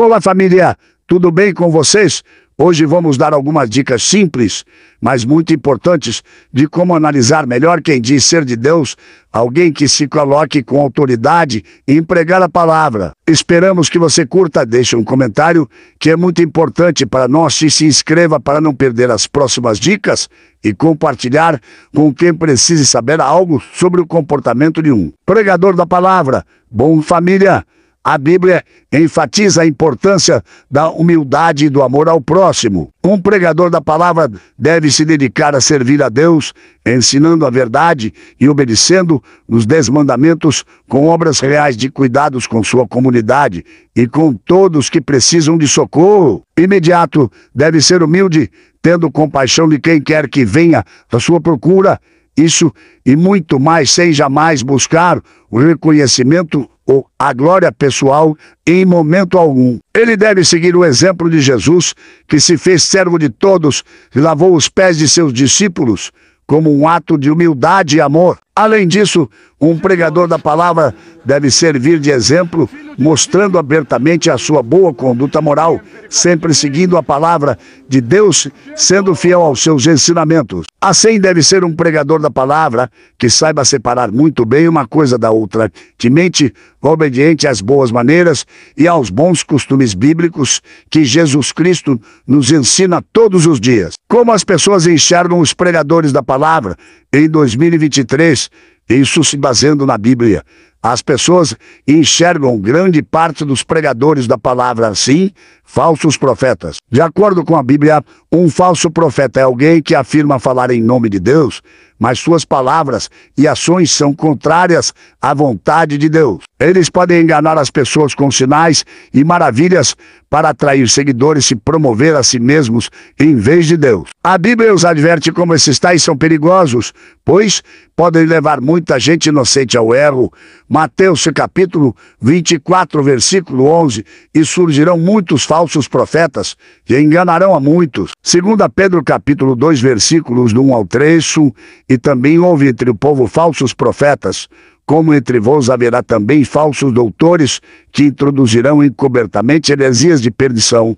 Olá, família! Tudo bem com vocês? Hoje vamos dar algumas dicas simples, mas muito importantes, de como analisar melhor quem diz ser de Deus, alguém que se coloque com autoridade e empregar a palavra. Esperamos que você curta, deixe um comentário, que é muito importante para nós, e se inscreva para não perder as próximas dicas e compartilhar com quem precise saber algo sobre o comportamento de um pregador da palavra. Bom, família! A Bíblia enfatiza a importância da humildade e do amor ao próximo. Um pregador da palavra deve se dedicar a servir a Deus, ensinando a verdade e obedecendo nos dez mandamentos com obras reais de cuidados com sua comunidade e com todos que precisam de socorro. Imediato deve ser humilde, tendo compaixão de quem quer que venha à sua procura. Isso e muito mais, sem jamais buscar o reconhecimento ou a glória pessoal em momento algum. Ele deve seguir o exemplo de Jesus, que se fez servo de todos e lavou os pés de seus discípulos, como um ato de humildade e amor. Além disso, um pregador da palavra deve servir de exemplo mostrando abertamente a sua boa conduta moral, sempre seguindo a palavra de Deus, sendo fiel aos seus ensinamentos. Assim deve ser um pregador da palavra que saiba separar muito bem uma coisa da outra, de mente obediente às boas maneiras e aos bons costumes bíblicos que Jesus Cristo nos ensina todos os dias. Como as pessoas enxergam os pregadores da palavra em 2023, isso se baseando na Bíblia. As pessoas enxergam grande parte dos pregadores da palavra assim, falsos profetas. De acordo com a Bíblia, um falso profeta é alguém que afirma falar em nome de Deus, mas suas palavras e ações são contrárias à vontade de Deus. Eles podem enganar as pessoas com sinais e maravilhas para atrair seguidores e promover a si mesmos em vez de Deus. A Bíblia os adverte como esses tais são perigosos, pois podem levar muita gente inocente ao erro Mateus capítulo 24, versículo 11, e surgirão muitos falsos profetas, que enganarão a muitos. Segunda Pedro capítulo 2, versículos do 1 ao 3, e também houve entre o povo falsos profetas, como entre vós haverá também falsos doutores, que introduzirão encobertamente heresias de perdição,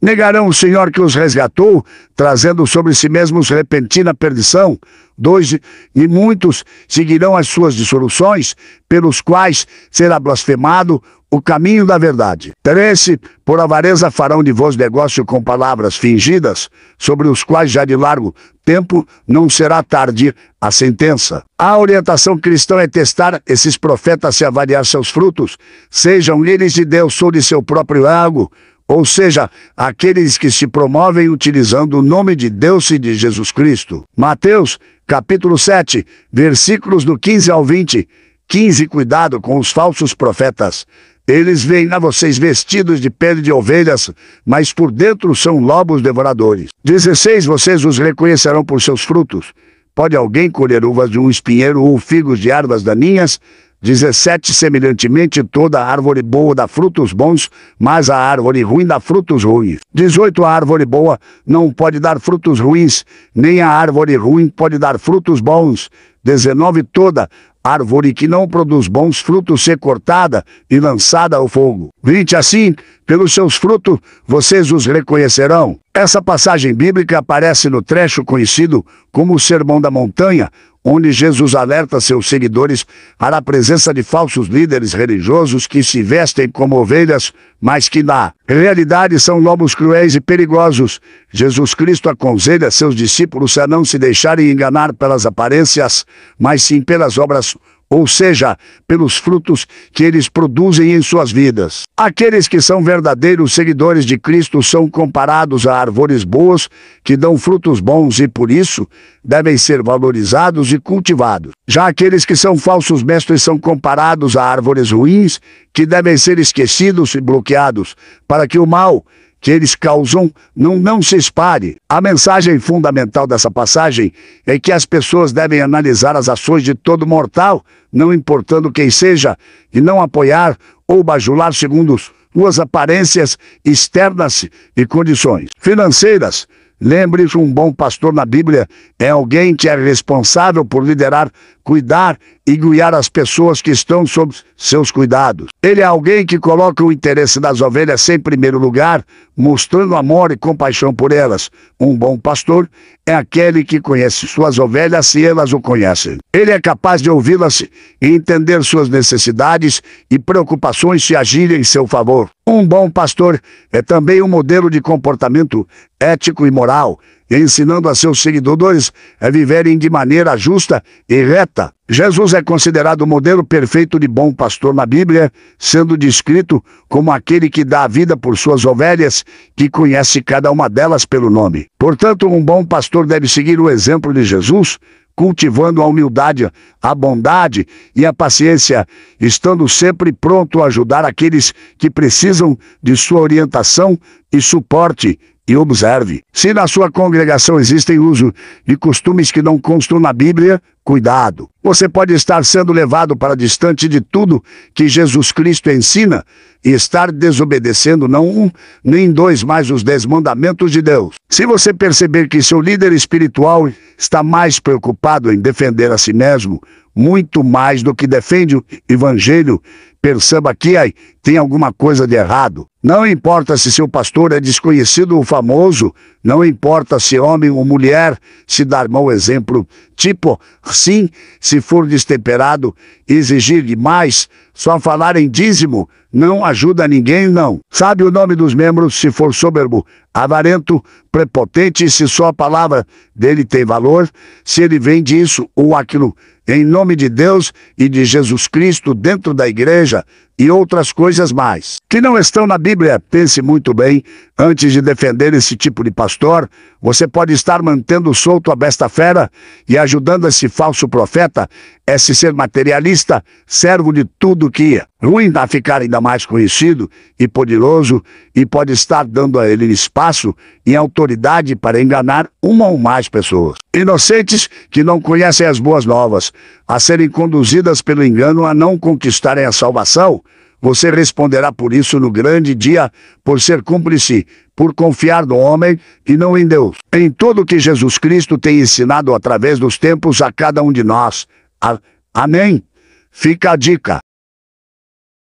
Negarão o Senhor que os resgatou, trazendo sobre si mesmos repentina perdição. Dois E muitos seguirão as suas dissoluções, pelos quais será blasfemado o caminho da verdade. Três, Por avareza farão de vós negócio com palavras fingidas, sobre os quais já de largo tempo não será tarde a sentença. A orientação cristã é testar esses profetas se avaliar seus frutos. Sejam eles de Deus ou de seu próprio ego ou seja, aqueles que se promovem utilizando o nome de Deus e de Jesus Cristo. Mateus, capítulo 7, versículos do 15 ao 20. 15 Cuidado com os falsos profetas. Eles vêm a vocês vestidos de pele de ovelhas, mas por dentro são lobos devoradores. 16 Vocês os reconhecerão por seus frutos. Pode alguém colher uvas de um espinheiro ou figos de árvores daninhas? 17 semelhantemente toda árvore boa dá frutos bons, mas a árvore ruim dá frutos ruins. 18 a árvore boa não pode dar frutos ruins, nem a árvore ruim pode dar frutos bons. 19 toda árvore que não produz bons frutos ser cortada e lançada ao fogo. 20 assim, pelos seus frutos vocês os reconhecerão. Essa passagem bíblica aparece no trecho conhecido como o Sermão da Montanha, onde Jesus alerta seus seguidores para a presença de falsos líderes religiosos que se vestem como ovelhas, mas que na realidade são lobos cruéis e perigosos. Jesus Cristo aconselha seus discípulos a não se deixarem enganar pelas aparências, mas sim pelas obras ou seja, pelos frutos que eles produzem em suas vidas. Aqueles que são verdadeiros seguidores de Cristo são comparados a árvores boas que dão frutos bons e, por isso, devem ser valorizados e cultivados. Já aqueles que são falsos mestres são comparados a árvores ruins que devem ser esquecidos e bloqueados para que o mal que eles causam não, não se espalhe. A mensagem fundamental dessa passagem é que as pessoas devem analisar as ações de todo mortal, não importando quem seja, e não apoiar ou bajular segundo suas aparências externas e condições financeiras. Lembre-se, um bom pastor na Bíblia é alguém que é responsável por liderar cuidar e guiar as pessoas que estão sob seus cuidados. Ele é alguém que coloca o interesse das ovelhas em primeiro lugar, mostrando amor e compaixão por elas. Um bom pastor é aquele que conhece suas ovelhas se elas o conhecem. Ele é capaz de ouvi-las e entender suas necessidades e preocupações se agirem em seu favor. Um bom pastor é também um modelo de comportamento ético e moral ensinando a seus seguidores a viverem de maneira justa e reta. Jesus é considerado o modelo perfeito de bom pastor na Bíblia, sendo descrito como aquele que dá a vida por suas ovelhas, que conhece cada uma delas pelo nome. Portanto, um bom pastor deve seguir o exemplo de Jesus, cultivando a humildade, a bondade e a paciência, estando sempre pronto a ajudar aqueles que precisam de sua orientação e suporte e observe, se na sua congregação existem uso de costumes que não constam na Bíblia, cuidado. Você pode estar sendo levado para distante de tudo que Jesus Cristo ensina e estar desobedecendo não um, nem dois, mas os dez mandamentos de Deus. Se você perceber que seu líder espiritual está mais preocupado em defender a si mesmo, muito mais do que defende o Evangelho, perceba que a tem alguma coisa de errado. Não importa se seu pastor é desconhecido ou famoso, não importa se é homem ou mulher, se dar mau exemplo. Tipo, sim, se for destemperado, exigir demais, só falar em dízimo, não ajuda ninguém, não. Sabe o nome dos membros se for soberbo, avarento, prepotente, se só a palavra dele tem valor, se ele vende isso ou aquilo. Em nome de Deus e de Jesus Cristo, dentro da igreja, e outras coisas mais, que não estão na Bíblia. Pense muito bem, antes de defender esse tipo de pastor, você pode estar mantendo solto a besta fera e ajudando esse falso profeta esse ser materialista, servo de tudo que ia ruim a ficar ainda mais conhecido e poderoso e pode estar dando a ele espaço e autoridade para enganar uma ou mais pessoas. Inocentes que não conhecem as boas novas, a serem conduzidas pelo engano a não conquistarem a salvação, você responderá por isso no grande dia, por ser cúmplice, por confiar no homem e não em Deus. Em tudo que Jesus Cristo tem ensinado através dos tempos a cada um de nós. A... Amém? Fica a dica.